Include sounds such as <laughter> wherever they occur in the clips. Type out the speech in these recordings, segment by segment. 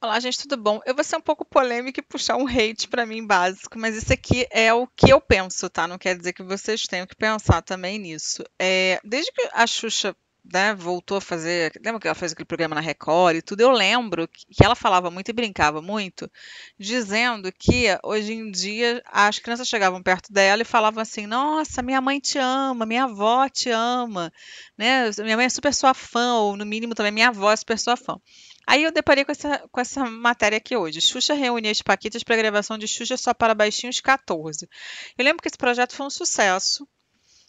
Olá, gente, tudo bom? Eu vou ser um pouco polêmica e puxar um hate para mim básico, mas isso aqui é o que eu penso, tá? Não quer dizer que vocês tenham que pensar também nisso. É, desde que a Xuxa né, voltou a fazer. Lembra que ela fez aquele programa na Record e tudo? Eu lembro que ela falava muito e brincava muito, dizendo que hoje em dia as crianças chegavam perto dela e falavam assim: Nossa, minha mãe te ama, minha avó te ama, né? Minha mãe é super sua fã, ou no mínimo também minha avó é super sua fã. Aí eu deparei com essa, com essa matéria aqui hoje. Xuxa reúne as Paquitas para gravação de Xuxa só para baixinhos 14. Eu lembro que esse projeto foi um sucesso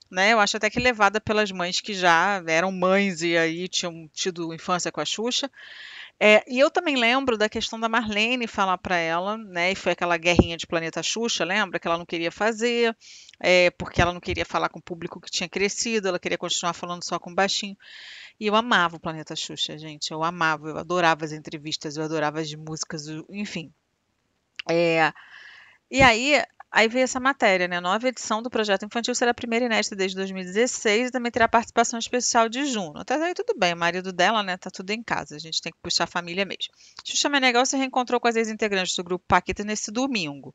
né? Eu acho até que levada pelas mães que já eram mães e aí tinham tido infância com a Xuxa. É, e eu também lembro da questão da Marlene falar para ela, né? E foi aquela guerrinha de Planeta Xuxa, lembra? Que ela não queria fazer, é, porque ela não queria falar com o público que tinha crescido, ela queria continuar falando só com baixinho. E eu amava o Planeta Xuxa, gente. Eu amava, eu adorava as entrevistas, eu adorava as músicas, enfim. É, e aí Aí veio essa matéria, né? Nova edição do projeto infantil será a primeira inédita desde 2016 e também terá participação especial de Juno. Até aí tudo bem, o marido dela, né? Tá tudo em casa, a gente tem que puxar a família mesmo. Xuxa Menegal se reencontrou com as ex-integrantes do grupo Paquita nesse domingo,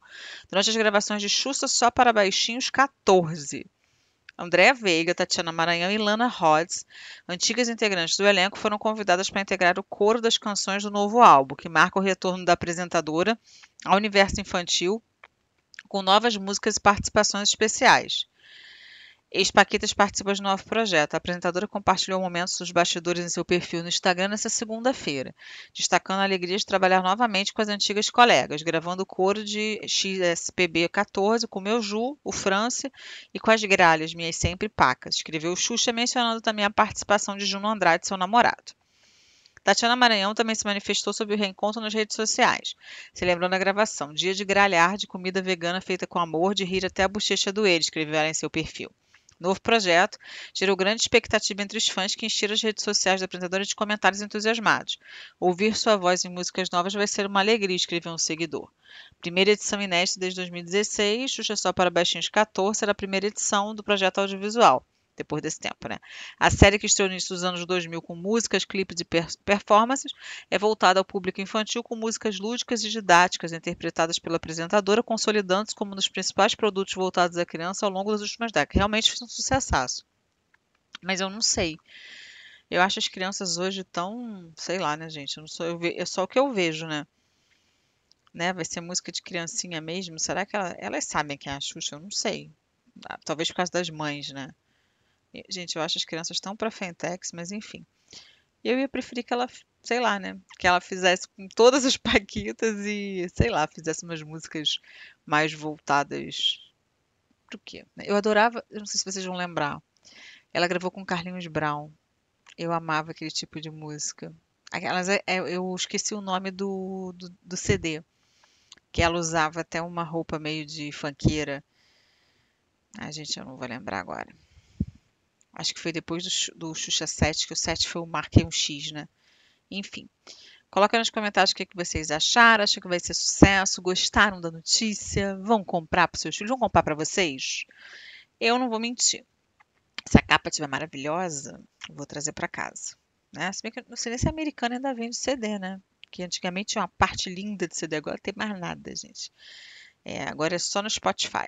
durante as gravações de Xuxa Só para Baixinhos 14. Andréa Veiga, Tatiana Maranhão e Lana Rhodes, antigas integrantes do elenco, foram convidadas para integrar o coro das canções do novo álbum, que marca o retorno da apresentadora ao universo infantil com novas músicas e participações especiais. Ex-Paquitas participa de novo projeto. A apresentadora compartilhou momentos dos bastidores em seu perfil no Instagram nesta segunda-feira, destacando a alegria de trabalhar novamente com as antigas colegas, gravando o coro de XSPB 14 com o meu Ju, o France e com as gralhas minhas sempre pacas. Escreveu Xuxa mencionando também a participação de Juno Andrade, seu namorado. Tatiana Maranhão também se manifestou sobre o reencontro nas redes sociais. Se lembrou na gravação: dia de gralhar de comida vegana feita com amor, de rir até a bochecha doer, escreveu ela em seu perfil. Novo projeto gerou grande expectativa entre os fãs que encheram as redes sociais da apresentadora de comentários entusiasmados. Ouvir sua voz em músicas novas vai ser uma alegria, escreveu um seguidor. Primeira edição inédita desde 2016, Xuxa Só para Baixinhos 14 era a primeira edição do projeto audiovisual depois desse tempo, né? A série que estreou nos anos 2000 com músicas, clipes e performances é voltada ao público infantil com músicas lúdicas e didáticas interpretadas pela apresentadora, consolidando-se como um dos principais produtos voltados à criança ao longo das últimas décadas. Realmente foi um sucesso. Mas eu não sei. Eu acho as crianças hoje tão, sei lá, né, gente? Eu não sou, eu ve, é só o que eu vejo, né? né? Vai ser música de criancinha mesmo? Será que ela, elas sabem quem é a Xuxa? Eu não sei. Ah, talvez por causa das mães, né? Gente, eu acho as crianças tão para Fentex, mas enfim. Eu ia preferir que ela, sei lá, né? Que ela fizesse com todas as <laughs> paquitas e, sei lá, fizesse umas músicas mais voltadas pro quê? Né? Eu adorava, eu não sei se vocês vão lembrar. Ela gravou com Carlinhos Brown. Eu amava aquele tipo de música. Aquelas, é, é, eu esqueci o nome do, do, do CD. Que ela usava até uma roupa meio de fanqueira. A gente, eu não vou lembrar agora. Acho que foi depois do, do Xuxa 7, que o 7 foi o Marquei é um X, né? Enfim. Coloca nos comentários o que, é que vocês acharam, acham que vai ser sucesso, gostaram da notícia, vão comprar para seus filhos, vão comprar para vocês? Eu não vou mentir. Se a capa estiver maravilhosa, eu vou trazer para casa. Né? Se bem que não sei nem se a americana ainda vende CD, né? Que antigamente tinha uma parte linda de CD, agora não tem mais nada, gente. É, agora é só no Spotify.